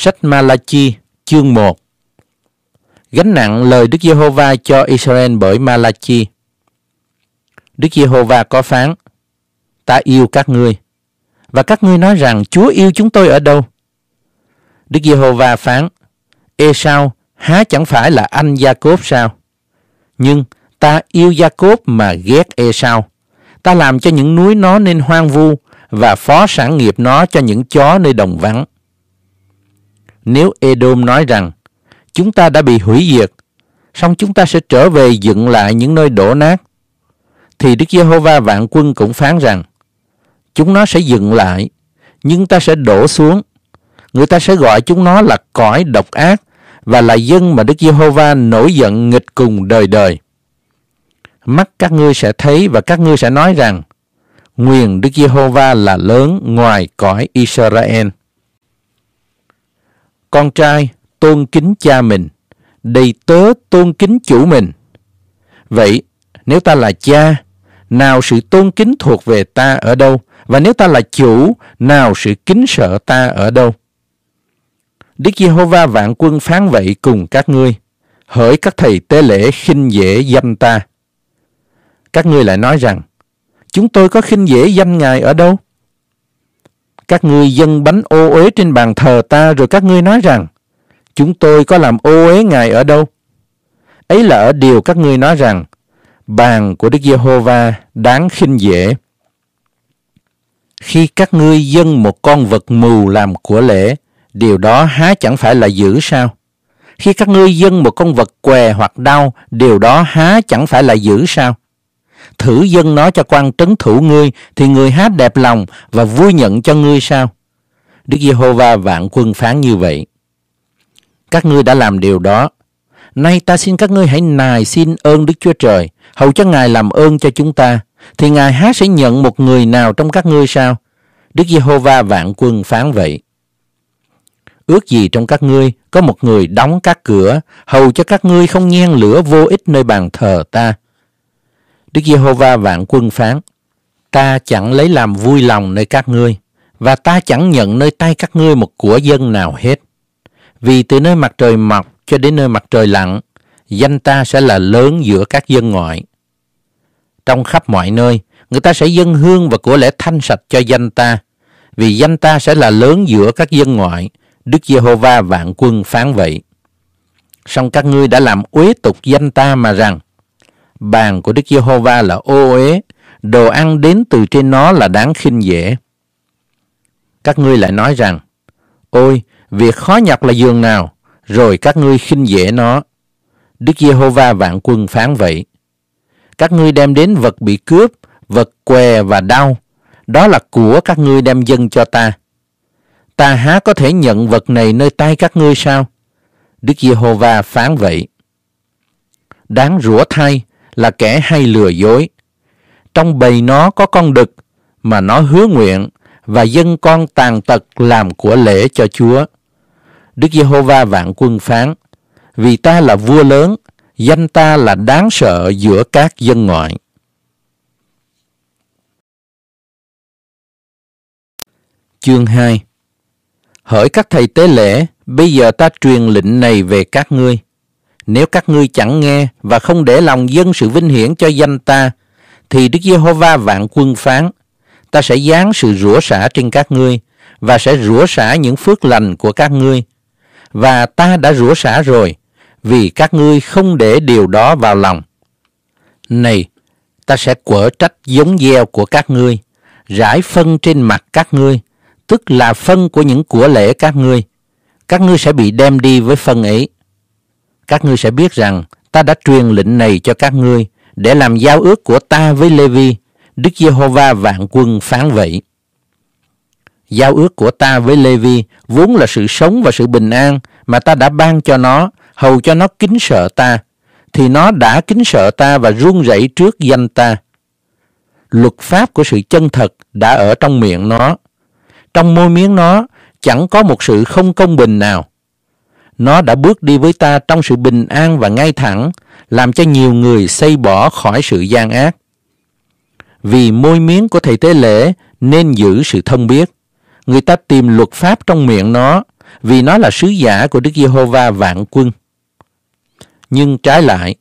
Sách Malachi chương 1 Gánh nặng lời Đức Giê-hô-va cho Israel bởi Malachi Đức Giê-hô-va có phán Ta yêu các ngươi Và các ngươi nói rằng Chúa yêu chúng tôi ở đâu Đức Giê-hô-va phán Ê sao há chẳng phải là anh Gia-cốp sao Nhưng ta yêu Gia-cốp mà ghét Ê sao Ta làm cho những núi nó nên hoang vu Và phó sản nghiệp nó cho những chó nơi đồng vắng nếu Edom nói rằng chúng ta đã bị hủy diệt, song chúng ta sẽ trở về dựng lại những nơi đổ nát, thì Đức Giê-hô-va vạn quân cũng phán rằng chúng nó sẽ dựng lại, nhưng ta sẽ đổ xuống. Người ta sẽ gọi chúng nó là cõi độc ác và là dân mà Đức Giê-hô-va nổi giận nghịch cùng đời đời. Mắt các ngươi sẽ thấy và các ngươi sẽ nói rằng nguyền Đức Giê-hô-va là lớn ngoài cõi Israel. Con trai tôn kính cha mình, đầy tớ tôn kính chủ mình. Vậy, nếu ta là cha, nào sự tôn kính thuộc về ta ở đâu? Và nếu ta là chủ, nào sự kính sợ ta ở đâu? Đức Giê-hô-va vạn quân phán vậy cùng các ngươi, hỡi các thầy tế lễ khinh dễ danh ta. Các ngươi lại nói rằng, chúng tôi có khinh dễ danh Ngài ở đâu? Các ngươi dâng bánh ô uế trên bàn thờ ta rồi các ngươi nói rằng, chúng tôi có làm ô uế ngài ở đâu? Ấy là ở điều các ngươi nói rằng, bàn của Đức Giê-hô-va đáng khinh dễ. Khi các ngươi dâng một con vật mù làm của lễ, điều đó há chẳng phải là dữ sao? Khi các ngươi dâng một con vật què hoặc đau, điều đó há chẳng phải là dữ sao? thử dân nó cho quan trấn thủ ngươi thì người hát đẹp lòng và vui nhận cho ngươi sao đức giê-hô-va vạn quân phán như vậy các ngươi đã làm điều đó nay ta xin các ngươi hãy nài xin ơn đức chúa trời hầu cho ngài làm ơn cho chúng ta thì ngài hát sẽ nhận một người nào trong các ngươi sao đức giê-hô-va vạn quân phán vậy ước gì trong các ngươi có một người đóng các cửa hầu cho các ngươi không nhen lửa vô ích nơi bàn thờ ta Đức Giê-hô-va vạn quân phán, ta chẳng lấy làm vui lòng nơi các ngươi, và ta chẳng nhận nơi tay các ngươi một của dân nào hết. Vì từ nơi mặt trời mọc cho đến nơi mặt trời lặn, danh ta sẽ là lớn giữa các dân ngoại. Trong khắp mọi nơi, người ta sẽ dâng hương và của lễ thanh sạch cho danh ta, vì danh ta sẽ là lớn giữa các dân ngoại, Đức Giê-hô-va vạn quân phán vậy. Song các ngươi đã làm uế tục danh ta mà rằng, bàn của Đức Giê-hô-va là ô uế, đồ ăn đến từ trên nó là đáng khinh dễ. Các ngươi lại nói rằng, Ôi, việc khó nhặt là giường nào, rồi các ngươi khinh dễ nó. Đức Giê-hô-va vạn quân phán vậy. Các ngươi đem đến vật bị cướp, vật què và đau, đó là của các ngươi đem dân cho ta. Ta há có thể nhận vật này nơi tay các ngươi sao? Đức Giê-hô-va phán vậy. Đáng rủa thay, là kẻ hay lừa dối. Trong bầy nó có con đực mà nó hứa nguyện và dân con tàn tật làm của lễ cho Chúa. Đức Giê-hô-va vạn quân phán, vì ta là vua lớn, danh ta là đáng sợ giữa các dân ngoại. Chương 2 Hỡi các thầy tế lễ, bây giờ ta truyền lệnh này về các ngươi. Nếu các ngươi chẳng nghe và không để lòng dân sự vinh hiển cho danh ta, thì Đức Giê-hô-va vạn quân phán, ta sẽ giáng sự rủa xả trên các ngươi và sẽ rủa xả những phước lành của các ngươi. Và ta đã rủa xả rồi, vì các ngươi không để điều đó vào lòng. Này, ta sẽ quở trách giống gieo của các ngươi, rải phân trên mặt các ngươi, tức là phân của những của lễ các ngươi. Các ngươi sẽ bị đem đi với phân ấy các ngươi sẽ biết rằng ta đã truyền lệnh này cho các ngươi để làm giao ước của ta với lê Đức Giê-hô-va vạn quân phán vậy. Giao ước của ta với lê vốn là sự sống và sự bình an mà ta đã ban cho nó, hầu cho nó kính sợ ta, thì nó đã kính sợ ta và run rẩy trước danh ta. Luật pháp của sự chân thật đã ở trong miệng nó. Trong môi miếng nó chẳng có một sự không công bình nào nó đã bước đi với ta trong sự bình an và ngay thẳng, làm cho nhiều người xây bỏ khỏi sự gian ác. Vì môi miếng của thầy tế lễ nên giữ sự thông biết. Người ta tìm luật pháp trong miệng nó, vì nó là sứ giả của Đức Giê-hô-va vạn quân. Nhưng trái lại,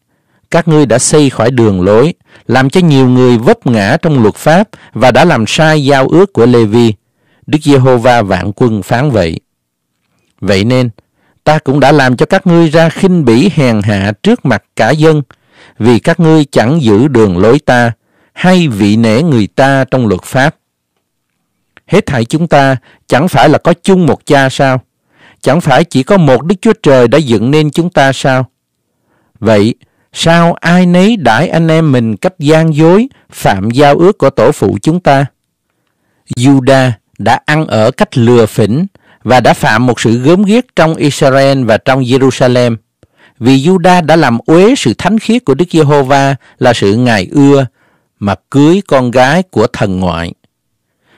các ngươi đã xây khỏi đường lối, làm cho nhiều người vấp ngã trong luật pháp và đã làm sai giao ước của Lê-vi. Đức Giê-hô-va vạn quân phán vậy. Vậy nên, ta cũng đã làm cho các ngươi ra khinh bỉ hèn hạ trước mặt cả dân, vì các ngươi chẳng giữ đường lối ta hay vị nể người ta trong luật pháp. Hết thảy chúng ta chẳng phải là có chung một cha sao? Chẳng phải chỉ có một Đức Chúa Trời đã dựng nên chúng ta sao? Vậy, sao ai nấy đãi anh em mình cách gian dối, phạm giao ước của tổ phụ chúng ta? Juda đã ăn ở cách lừa phỉnh và đã phạm một sự gớm ghiếc trong Israel và trong Jerusalem vì Juda đã làm uế sự thánh khiết của Đức Giê-hô-va là sự ngài ưa mà cưới con gái của thần ngoại.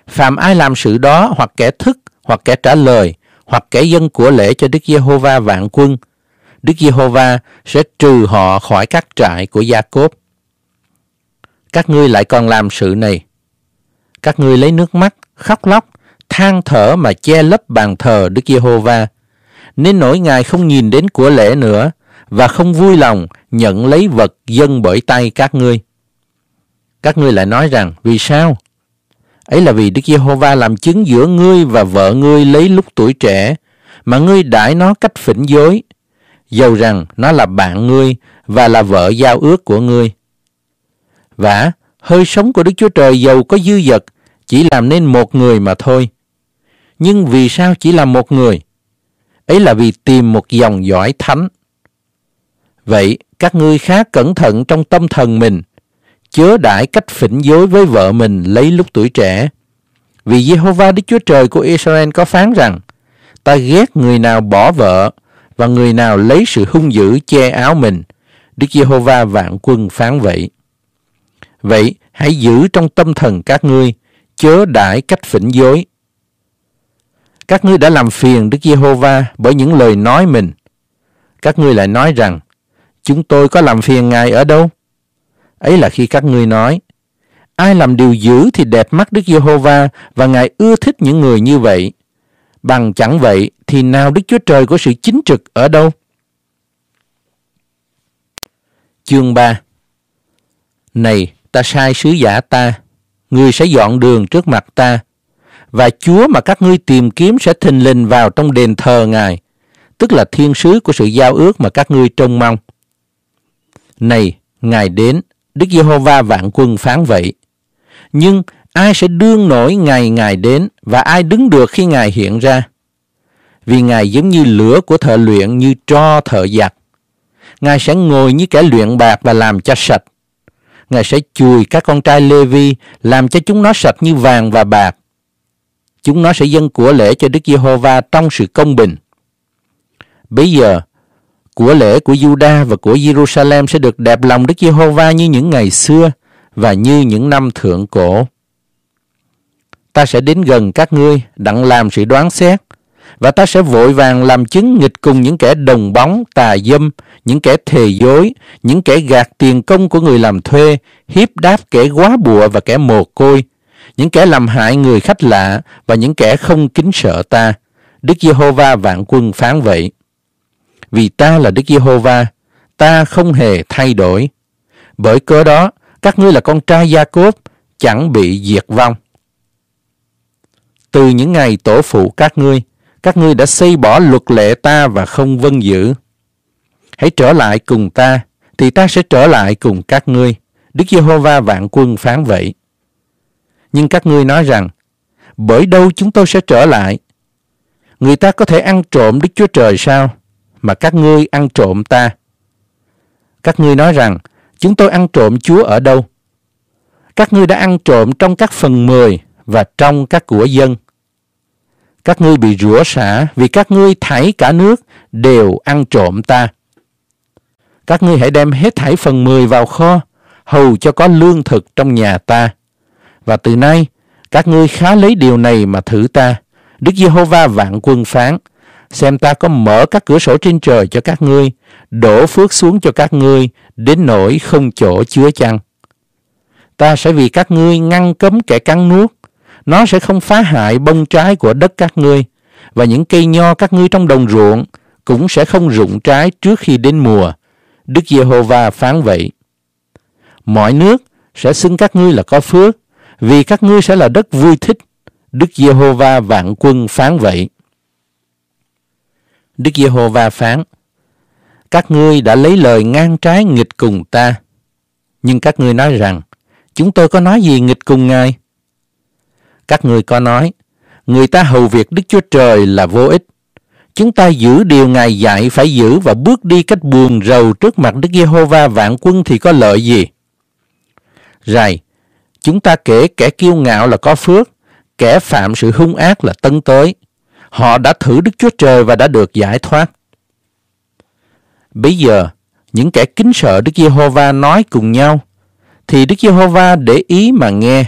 Phạm ai làm sự đó hoặc kẻ thức, hoặc kẻ trả lời, hoặc kẻ dân của lễ cho Đức Giê-hô-va vạn quân, Đức Giê-hô-va sẽ trừ họ khỏi các trại của Gia-cốp. Các ngươi lại còn làm sự này. Các ngươi lấy nước mắt, khóc lóc hang thở mà che lấp bàn thờ Đức Giê-hô-va, nên nỗi Ngài không nhìn đến của lễ nữa và không vui lòng nhận lấy vật dân bởi tay các ngươi. Các ngươi lại nói rằng, vì sao? Ấy là vì Đức Giê-hô-va làm chứng giữa ngươi và vợ ngươi lấy lúc tuổi trẻ, mà ngươi đãi nó cách phỉnh dối, dầu rằng nó là bạn ngươi và là vợ giao ước của ngươi. Vả, hơi sống của Đức Chúa Trời dầu có dư dật, chỉ làm nên một người mà thôi nhưng vì sao chỉ là một người? Ấy là vì tìm một dòng dõi thánh. Vậy, các ngươi khá cẩn thận trong tâm thần mình, chớ đãi cách phỉnh dối với vợ mình lấy lúc tuổi trẻ. Vì Jehovah Đức Chúa Trời của Israel có phán rằng, ta ghét người nào bỏ vợ và người nào lấy sự hung dữ che áo mình. Đức Jehovah vạn quân phán vậy. Vậy, hãy giữ trong tâm thần các ngươi, chớ đãi cách phỉnh dối. Các ngươi đã làm phiền Đức Giê-hô-va bởi những lời nói mình. Các ngươi lại nói rằng, chúng tôi có làm phiền Ngài ở đâu? Ấy là khi các ngươi nói, ai làm điều dữ thì đẹp mắt Đức Giê-hô-va và Ngài ưa thích những người như vậy. Bằng chẳng vậy thì nào Đức Chúa Trời của sự chính trực ở đâu? Chương 3 Này, ta sai sứ giả ta, người sẽ dọn đường trước mặt ta và Chúa mà các ngươi tìm kiếm sẽ thình lình vào trong đền thờ Ngài, tức là thiên sứ của sự giao ước mà các ngươi trông mong. Này, Ngài đến, Đức Giê-hô-va vạn quân phán vậy. Nhưng ai sẽ đương nổi ngày Ngài đến và ai đứng được khi Ngài hiện ra? Vì Ngài giống như lửa của thợ luyện như tro thợ giặt. Ngài sẽ ngồi như kẻ luyện bạc và làm cho sạch. Ngài sẽ chùi các con trai Lê Vi, làm cho chúng nó sạch như vàng và bạc, chúng nó sẽ dâng của lễ cho Đức Giê-hô-va trong sự công bình. Bây giờ, của lễ của Juda và của Jerusalem sẽ được đẹp lòng Đức Giê-hô-va như những ngày xưa và như những năm thượng cổ. Ta sẽ đến gần các ngươi đặng làm sự đoán xét và ta sẽ vội vàng làm chứng nghịch cùng những kẻ đồng bóng, tà dâm, những kẻ thề dối, những kẻ gạt tiền công của người làm thuê, hiếp đáp kẻ quá bùa và kẻ mồ côi, những kẻ làm hại người khách lạ và những kẻ không kính sợ ta. Đức Giê-hô-va vạn quân phán vậy. Vì ta là Đức Giê-hô-va, ta không hề thay đổi. Bởi cớ đó, các ngươi là con trai Gia-cốp, chẳng bị diệt vong. Từ những ngày tổ phụ các ngươi, các ngươi đã xây bỏ luật lệ ta và không vân giữ. Hãy trở lại cùng ta, thì ta sẽ trở lại cùng các ngươi. Đức Giê-hô-va vạn quân phán vậy. Nhưng các ngươi nói rằng, bởi đâu chúng tôi sẽ trở lại? Người ta có thể ăn trộm Đức Chúa Trời sao? Mà các ngươi ăn trộm ta. Các ngươi nói rằng, chúng tôi ăn trộm Chúa ở đâu? Các ngươi đã ăn trộm trong các phần mười và trong các của dân. Các ngươi bị rửa xả vì các ngươi thảy cả nước đều ăn trộm ta. Các ngươi hãy đem hết thảy phần mười vào kho, hầu cho có lương thực trong nhà ta. Và từ nay, các ngươi khá lấy điều này mà thử ta. Đức Giê-hô-va vạn quân phán, xem ta có mở các cửa sổ trên trời cho các ngươi, đổ phước xuống cho các ngươi, đến nỗi không chỗ chứa chăng. Ta sẽ vì các ngươi ngăn cấm kẻ cắn nuốt, nó sẽ không phá hại bông trái của đất các ngươi, và những cây nho các ngươi trong đồng ruộng cũng sẽ không rụng trái trước khi đến mùa. Đức Giê-hô-va phán vậy. Mọi nước sẽ xưng các ngươi là có phước, vì các ngươi sẽ là đất vui thích. Đức Giê-hô-va vạn quân phán vậy. Đức Giê-hô-va phán, các ngươi đã lấy lời ngang trái nghịch cùng ta. Nhưng các ngươi nói rằng, chúng tôi có nói gì nghịch cùng Ngài? Các ngươi có nói, người ta hầu việc Đức Chúa Trời là vô ích. Chúng ta giữ điều Ngài dạy phải giữ và bước đi cách buồn rầu trước mặt Đức Giê-hô-va vạn quân thì có lợi gì? Rồi, Chúng ta kể kẻ kiêu ngạo là có phước, kẻ phạm sự hung ác là tân tới. Họ đã thử Đức Chúa Trời và đã được giải thoát. Bây giờ, những kẻ kính sợ Đức Giê-hô-va nói cùng nhau, thì Đức Giê-hô-va để ý mà nghe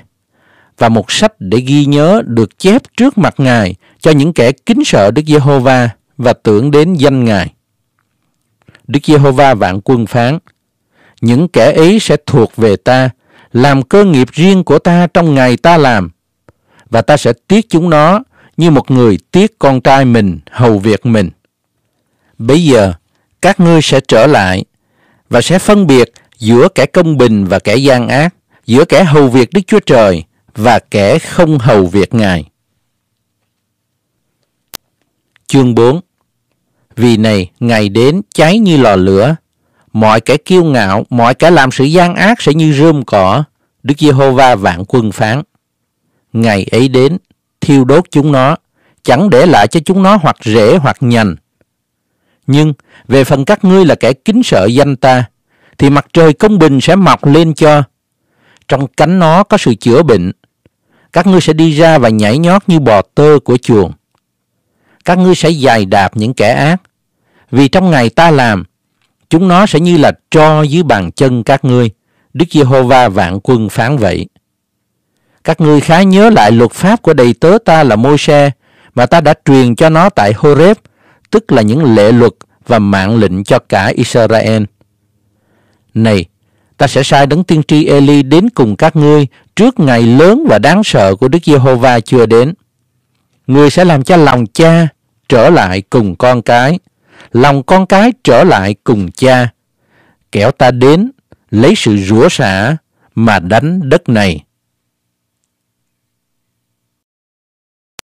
và một sách để ghi nhớ được chép trước mặt Ngài cho những kẻ kính sợ Đức Giê-hô-va và tưởng đến danh Ngài. Đức Giê-hô-va vạn quân phán: Những kẻ ấy sẽ thuộc về ta làm cơ nghiệp riêng của ta trong ngày ta làm và ta sẽ tiếc chúng nó như một người tiếc con trai mình hầu việc mình bây giờ các ngươi sẽ trở lại và sẽ phân biệt giữa kẻ công bình và kẻ gian ác giữa kẻ hầu việc đức chúa trời và kẻ không hầu việc ngài chương 4 vì này ngày đến cháy như lò lửa mọi kẻ kiêu ngạo, mọi kẻ làm sự gian ác sẽ như rơm cỏ. Đức Giê-hô-va vạn quân phán. Ngày ấy đến, thiêu đốt chúng nó, chẳng để lại cho chúng nó hoặc rễ hoặc nhành. Nhưng về phần các ngươi là kẻ kính sợ danh ta, thì mặt trời công bình sẽ mọc lên cho. Trong cánh nó có sự chữa bệnh. Các ngươi sẽ đi ra và nhảy nhót như bò tơ của chuồng. Các ngươi sẽ dài đạp những kẻ ác. Vì trong ngày ta làm, chúng nó sẽ như là cho dưới bàn chân các ngươi. Đức Giê-hô-va vạn quân phán vậy. Các ngươi khá nhớ lại luật pháp của đầy tớ ta là Môi-se mà ta đã truyền cho nó tại Horeb, tức là những lệ luật và mạng lệnh cho cả Israel. Này, ta sẽ sai đấng tiên tri Eli đến cùng các ngươi trước ngày lớn và đáng sợ của Đức Giê-hô-va chưa đến. Ngươi sẽ làm cho lòng cha trở lại cùng con cái lòng con cái trở lại cùng cha, kẻo ta đến lấy sự rủa xả mà đánh đất này.